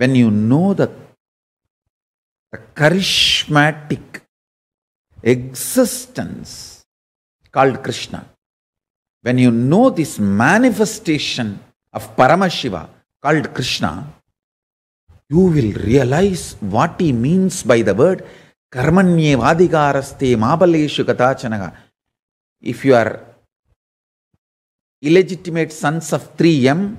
when you know the, the charismatic existence called Krishna, when you know this manifestation of Paramashiva called Krishna, you will realize what he means by the word karmanye vadikaraste mabaleshu katachanaga. If you are illegitimate sons of 3M,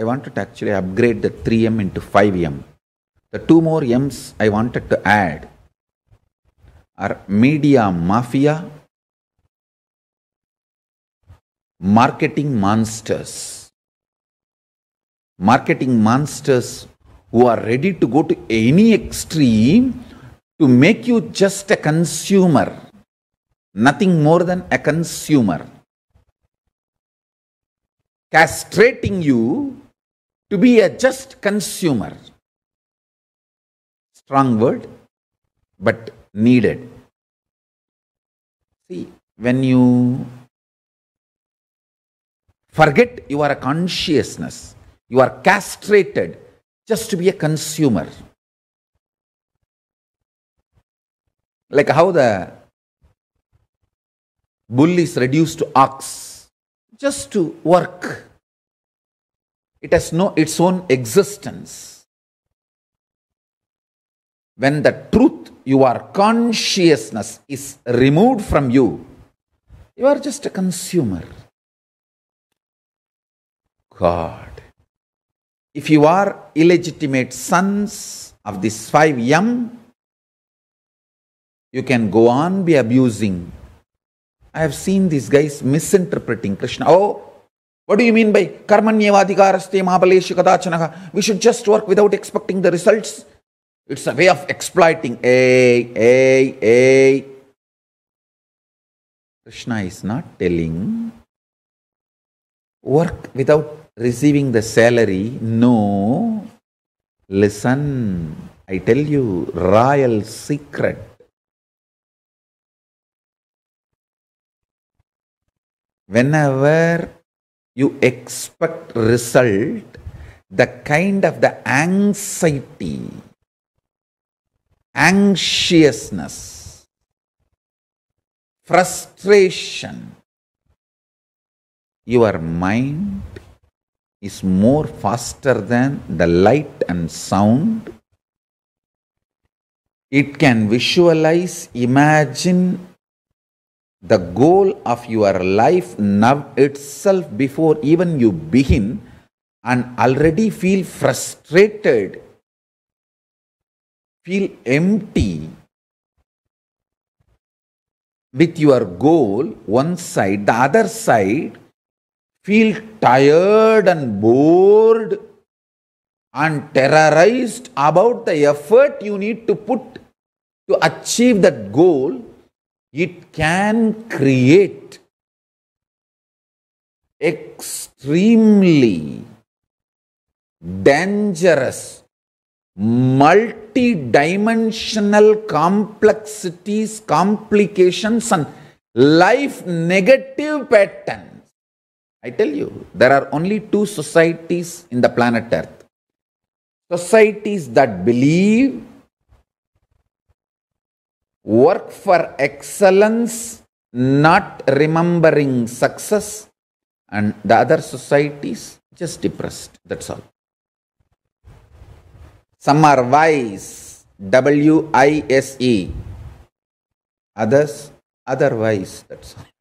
I wanted to actually upgrade the 3M into 5M. The two more M's I wanted to add are media mafia, marketing monsters. Marketing monsters who are ready to go to any extreme to make you just a consumer, nothing more than a consumer. Castrating you to be a just consumer. Strong word, but needed. See, when you forget you are a consciousness, you are castrated just to be a consumer. Like how the bull is reduced to ox just to work it has no its own existence. When the truth, your consciousness is removed from you, you are just a consumer. God. If you are illegitimate sons of these five yam, you can go on be abusing. I have seen these guys misinterpreting Krishna. Oh, what do you mean by karmanyevadhikaraste mahapaleshu kadachanaha? We should just work without expecting the results. It's a way of exploiting. A a a. Krishna is not telling work without receiving the salary. No. Listen, I tell you, royal secret. Whenever you expect result the kind of the anxiety anxiousness frustration your mind is more faster than the light and sound it can visualize imagine the goal of your life now itself before even you begin and already feel frustrated, feel empty with your goal, one side, the other side, feel tired and bored and terrorized about the effort you need to put to achieve that goal it can create extremely dangerous multi-dimensional complexities complications and life negative patterns i tell you there are only two societies in the planet earth societies that believe work for excellence, not remembering success, and the other societies just depressed. That's all. Some are wise, W I S E, others otherwise. That's all.